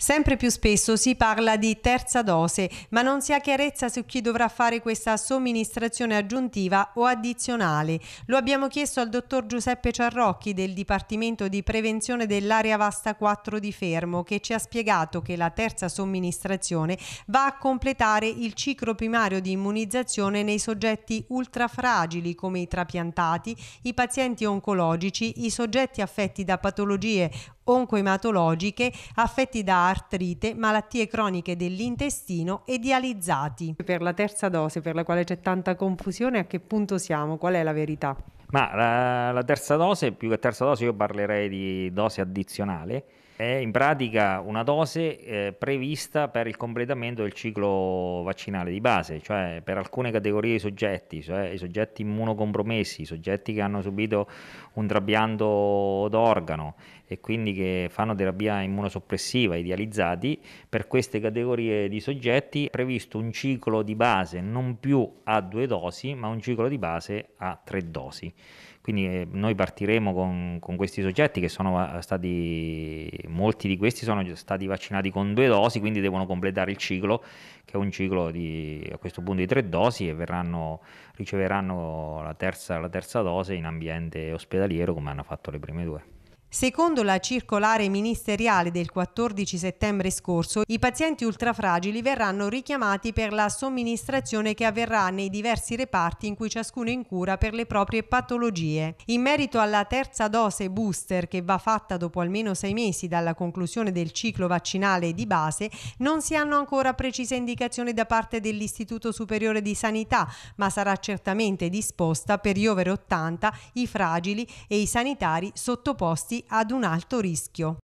Sempre più spesso si parla di terza dose, ma non si ha chiarezza su chi dovrà fare questa somministrazione aggiuntiva o addizionale. Lo abbiamo chiesto al dottor Giuseppe Ciarrocchi del Dipartimento di Prevenzione dell'Area Vasta 4 di Fermo, che ci ha spiegato che la terza somministrazione va a completare il ciclo primario di immunizzazione nei soggetti ultrafragili come i trapiantati, i pazienti oncologici, i soggetti affetti da patologie oncoematologiche, affetti da artrite, malattie croniche dell'intestino e dializzati. Per la terza dose, per la quale c'è tanta confusione, a che punto siamo? Qual è la verità? Ma la, la terza dose, più che terza dose, io parlerei di dose addizionale è in pratica una dose eh, prevista per il completamento del ciclo vaccinale di base, cioè per alcune categorie di soggetti, cioè i soggetti immunocompromessi, i soggetti che hanno subito un trapianto d'organo e quindi che fanno terapia immunosoppressiva, idealizzati, per queste categorie di soggetti è previsto un ciclo di base non più a due dosi, ma un ciclo di base a tre dosi. Quindi eh, noi partiremo con, con, questi soggetti che sono eh, stati, molti di questi sono stati vaccinati con due dosi, quindi devono completare il ciclo, che è un ciclo di, a questo punto di tre dosi e verranno, riceveranno la terza, la terza dose in ambiente ospedaliero come hanno fatto le prime due. Secondo la circolare ministeriale del 14 settembre scorso, i pazienti ultrafragili verranno richiamati per la somministrazione che avverrà nei diversi reparti in cui ciascuno è in cura per le proprie patologie. In merito alla terza dose booster che va fatta dopo almeno sei mesi dalla conclusione del ciclo vaccinale di base, non si hanno ancora precise indicazioni da parte dell'Istituto Superiore di Sanità, ma sarà certamente disposta per gli over 80, i fragili e i sanitari sottoposti ad un alto rischio.